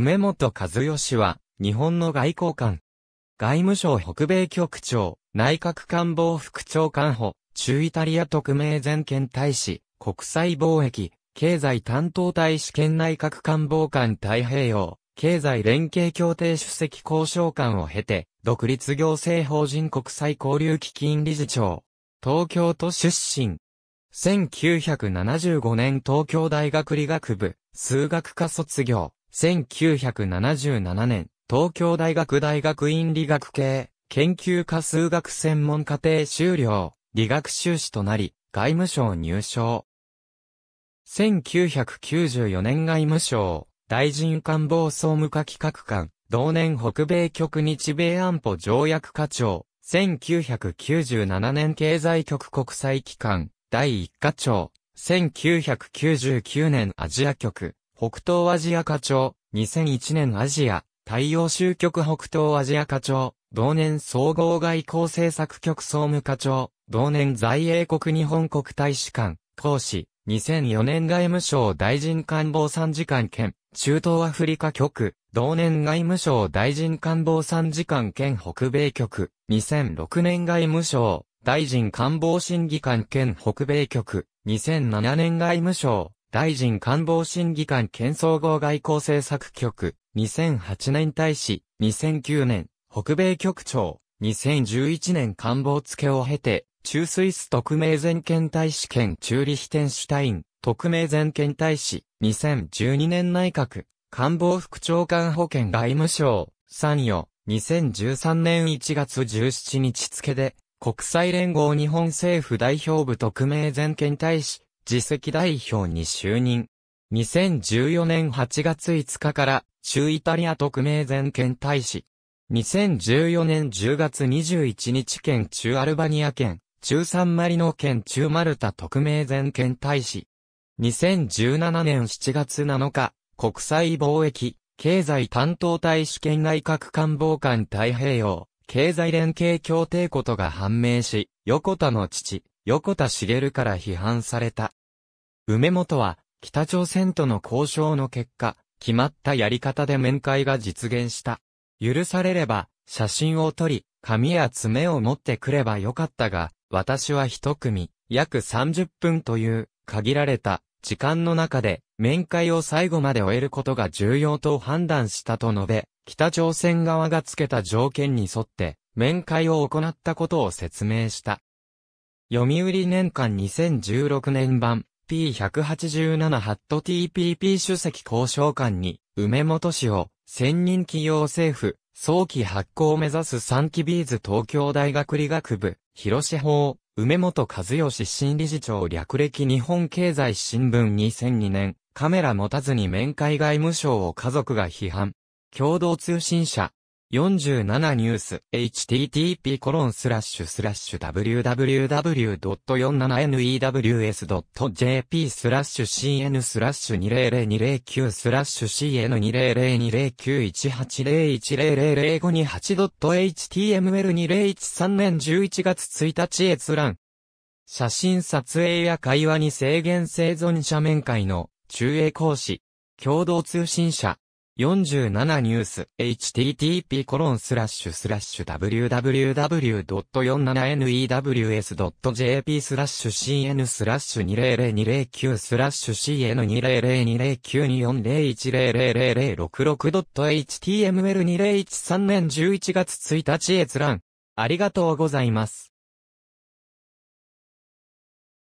梅本和義は、日本の外交官。外務省北米局長、内閣官房副長官補、中イタリア特命全権大使、国際貿易、経済担当大使兼内閣官房官太平洋、経済連携協定主席交渉官を経て、独立行政法人国際交流基金理事長、東京都出身。1975年東京大学理学部、数学科卒業。1977年、東京大学大学院理学系、研究科数学専門課程修了、理学修士となり、外務省入省。1994年外務省、大臣官房総務課企画官、同年北米局日米安保条約課長、1997年経済局国際機関、第1課長、1999年アジア局、北東アジア課長、2001年アジア、太陽州局北東アジア課長、同年総合外交政策局総務課長、同年在英国日本国大使館、講師、2004年外務省大臣官房参事官兼、中東アフリカ局、同年外務省大臣官房参事官兼北米局、2006年外務省、大臣官房審議官兼北米局、2007年外務省、大臣官房審議官県総合外交政策局、2008年大使、2009年、北米局長、2011年官房付けを経て、中スイス特命全権大使兼中ュリヒテンシュタイン、特命全権大使、2012年内閣、官房副長官保険外務省、参与、2013年1月17日付で、国際連合日本政府代表部特命全権大使、次席代表に就任。2014年8月5日から、中イタリア特命全権大使。2014年10月21日県中アルバニア県、中サンマリノ県中マルタ特命全権大使。2017年7月7日、国際貿易、経済担当大使県内閣官房官太平洋、経済連携協定ことが判明し、横田の父、横田茂から批判された。梅本は、北朝鮮との交渉の結果、決まったやり方で面会が実現した。許されれば、写真を撮り、紙や爪を持ってくればよかったが、私は一組、約30分という、限られた、時間の中で、面会を最後まで終えることが重要と判断したと述べ、北朝鮮側がつけた条件に沿って、面会を行ったことを説明した。読売年間2016年版、P187 ハット TPP 主席交渉官に、梅本氏を、専任企業政府、早期発行を目指す3期ビーズ東京大学理学部、広志法、梅本和義新理事長略歴日本経済新聞2002年、カメラ持たずに面会外務省を家族が批判。共同通信社、47ニュース http コロンスラッシュスラッシュ www.47news.jp スラッシュ cn スラッシュ20009スラッシュ cn200209180000528.html2013 年11月1日閲覧写真撮影や会話に制限生存者面会の中英講師共同通信社47ニュース http://www.47news.jp コロンススララッッシシュュスラッシュ cn スラッシュ200209スラッシュ cn20020924010006.html2013 年11月1日閲覧。ありがとうございます。